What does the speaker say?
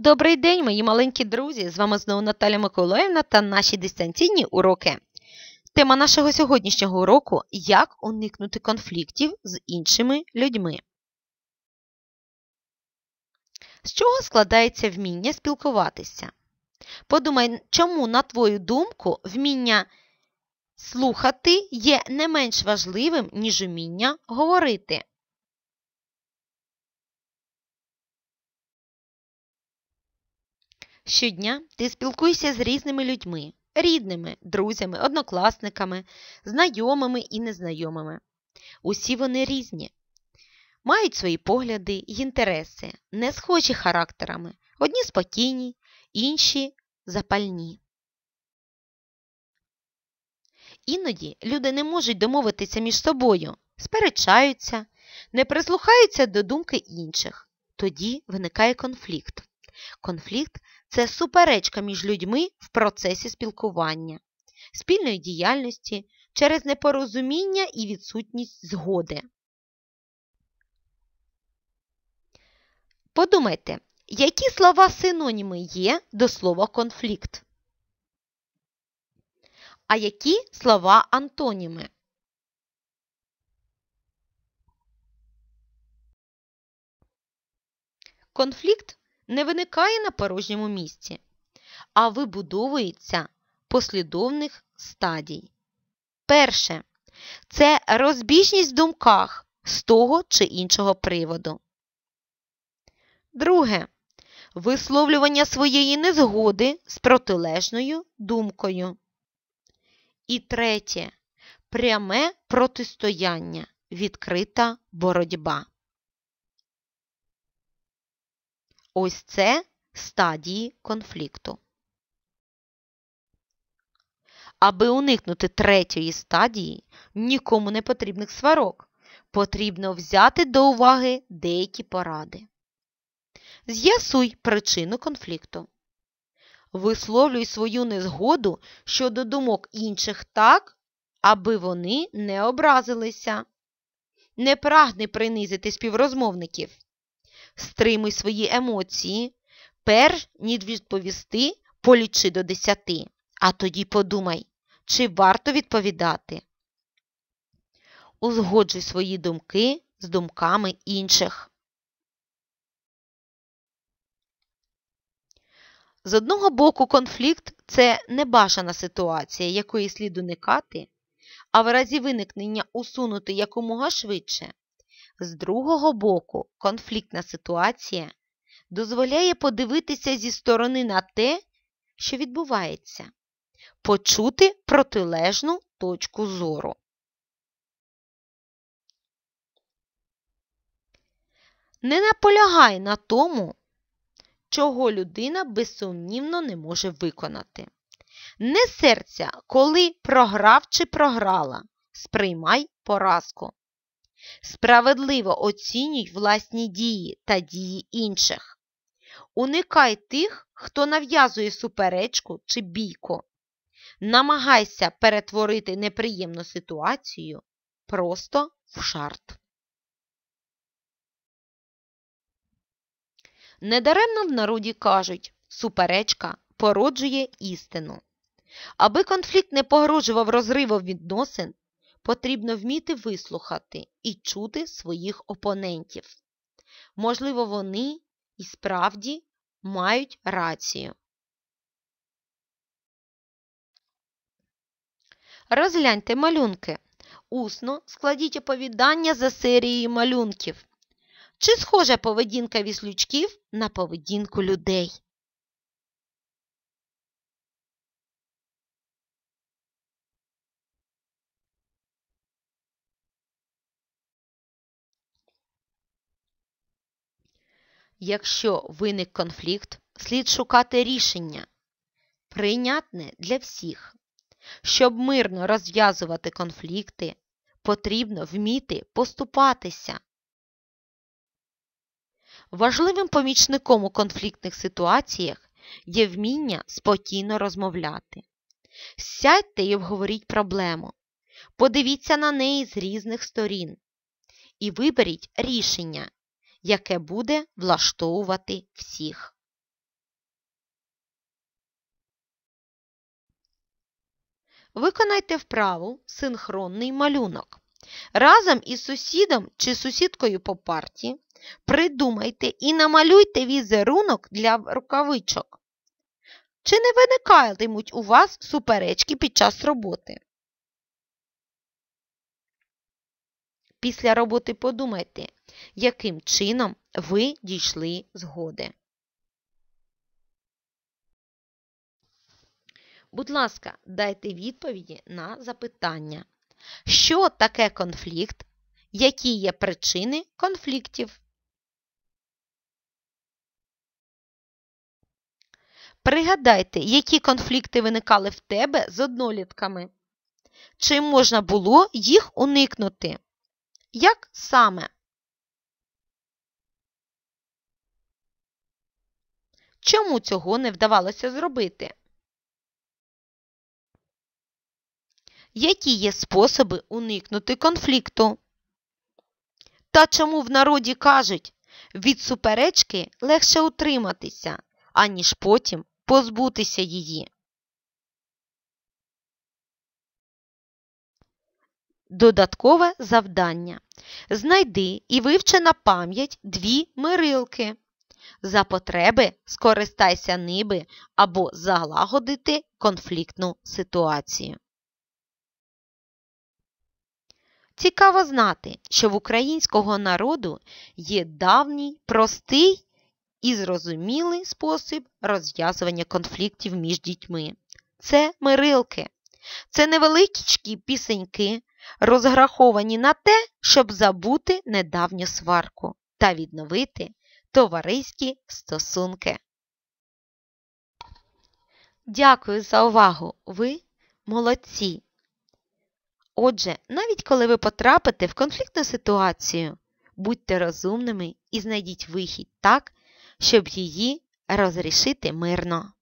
Добрий день, мої маленькі друзі! З вами знову Наталя Миколаївна та наші дистанційні уроки. Тема нашого сьогоднішнього уроку як уникнути конфліктів з іншими людьми. З чого складається вміння спілкуватися? Подумай, чому, на твою думку, вміння слухати є не менш важливим, ніж вміння говорити. Щодня ти спілкуєшся з різними людьми, рідними, друзями, однокласниками, знайомими і незнайомими. Усі вони різні, мають свої погляди й інтереси, не схожі характерами, одні спокійні, інші запальні. Іноді люди не можуть домовитися між собою, сперечаються, не прислухаються до думки інших. Тоді виникає конфлікт. Конфлікт це суперечка між людьми в процесі спілкування, спільної діяльності через непорозуміння і відсутність згоди. Подумайте, які слова синоніми є до слова конфлікт? А які слова антоніми? Конфлікт не виникає на порожньому місці, а вибудовується послідовних стадій. Перше це розбіжність в думках з того чи іншого приводу. Друге висловлювання своєї незгоди з протилежною думкою. І третє пряме протистояння, відкрита боротьба. Ось це стадії конфлікту. Аби уникнути третьої стадії нікому не потрібних сварок, потрібно взяти до уваги деякі поради. З'ясуй причину конфлікту. Висловлюй свою незгоду щодо думок інших так, аби вони не образилися. Не прагни принизити співрозмовників стримуй свої емоції. Перш ніж відповісти, полічи до десяти, а тоді подумай, чи варто відповідати. Узгоджуй свої думки з думками інших. З одного боку, конфлікт це небажана ситуація, якої слід уникати, а в разі виникнення усунути якомога швидше. З другого боку, конфліктна ситуація дозволяє подивитися зі сторони на те, що відбувається, почути протилежну точку зору. Не наполягай на тому, чого людина безсумнівно не може виконати. Не серця, коли програв чи програла, сприймай поразку. Справедливо оцінюй власні дії та дії інших. Уникай тих, хто нав'язує суперечку чи бійку. Намагайся перетворити неприємну ситуацію просто в шарт. Недаремно в народі кажуть, суперечка породжує істину. Аби конфлікт не погрожував розривом відносин, потрібно вміти вислухати і чути своїх опонентів. Можливо, вони і справді мають рацію. Розгляньте малюнки. Усно складіть оповідання за серією малюнків. Чи схожа поведінка віслючків на поведінку людей? Якщо виник конфлікт, слід шукати рішення, прийнятне для всіх. Щоб мирно розв'язувати конфлікти, потрібно вміти поступатися. Важливим помічником у конфліктних ситуаціях є вміння спокійно розмовляти. Сядьте і обговоріть проблему. Подивіться на неї з різних сторін і виберіть рішення, яке буде влаштовувати всіх. Виконайте вправу синхронний малюнок. Разом із сусідом чи сусідкою по парті придумайте і намалюйте візерунок для рукавичок. Чи не виникатимуть у вас суперечки під час роботи? Після роботи подумайте, яким чином ви дійшли згоди. Будь ласка, дайте відповіді на запитання. Що таке конфлікт? Які є причини конфліктів? Пригадайте, які конфлікти виникали в тебе з однолітками. Чи можна було їх уникнути? Як саме? Чому цього не вдавалося зробити? Які є способи уникнути конфлікту? Та чому в народі кажуть від суперечки легше утриматися, аніж потім позбутися її? Додаткове завдання. Знайди і вивчи на пам'ять дві мирилки за потреби скористайся ниби або залагодити конфліктну ситуацію. Цікаво знати, що в українського народу є давній, простий і зрозумілий спосіб розв'язування конфліктів між дітьми. Це мирилки. Це невеличкі пісеньки, розграховані на те, щоб забути недавню сварку та відновити товариські стосунки. Дякую за увагу! Ви молодці! Отже, навіть коли ви потрапите в конфліктну ситуацію, будьте розумними і знайдіть вихід так, щоб її розрішити мирно.